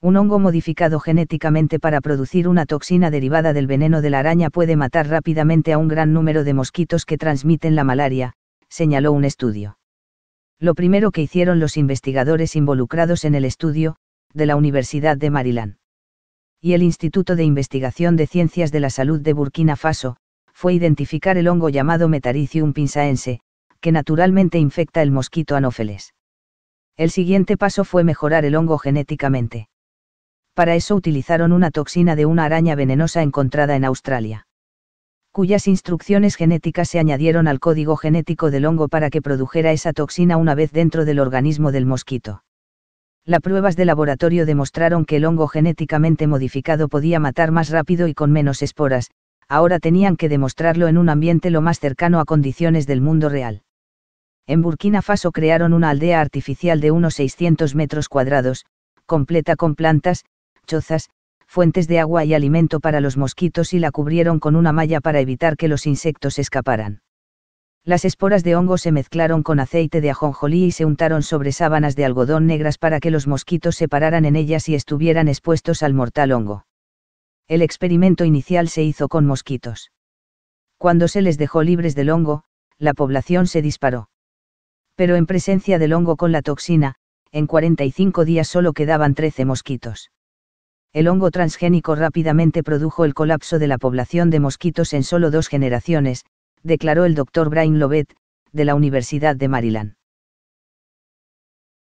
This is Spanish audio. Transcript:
Un hongo modificado genéticamente para producir una toxina derivada del veneno de la araña puede matar rápidamente a un gran número de mosquitos que transmiten la malaria, señaló un estudio. Lo primero que hicieron los investigadores involucrados en el estudio, de la Universidad de Maryland y el Instituto de Investigación de Ciencias de la Salud de Burkina Faso, fue identificar el hongo llamado Metaricium pinsaense, que naturalmente infecta el mosquito anófeles. El siguiente paso fue mejorar el hongo genéticamente para eso utilizaron una toxina de una araña venenosa encontrada en Australia cuyas instrucciones genéticas se añadieron al código genético del hongo para que produjera esa toxina una vez dentro del organismo del mosquito. Las pruebas de laboratorio demostraron que el hongo genéticamente modificado podía matar más rápido y con menos esporas, ahora tenían que demostrarlo en un ambiente lo más cercano a condiciones del mundo real. En Burkina Faso crearon una aldea artificial de unos 600 metros cuadrados, completa con plantas, chozas, fuentes de agua y alimento para los mosquitos y la cubrieron con una malla para evitar que los insectos escaparan. Las esporas de hongo se mezclaron con aceite de ajonjolí y se untaron sobre sábanas de algodón negras para que los mosquitos se pararan en ellas y estuvieran expuestos al mortal hongo. El experimento inicial se hizo con mosquitos. Cuando se les dejó libres del hongo, la población se disparó. Pero en presencia del hongo con la toxina, en 45 días solo quedaban 13 mosquitos el hongo transgénico rápidamente produjo el colapso de la población de mosquitos en solo dos generaciones, declaró el doctor Brian Lovett, de la Universidad de Maryland.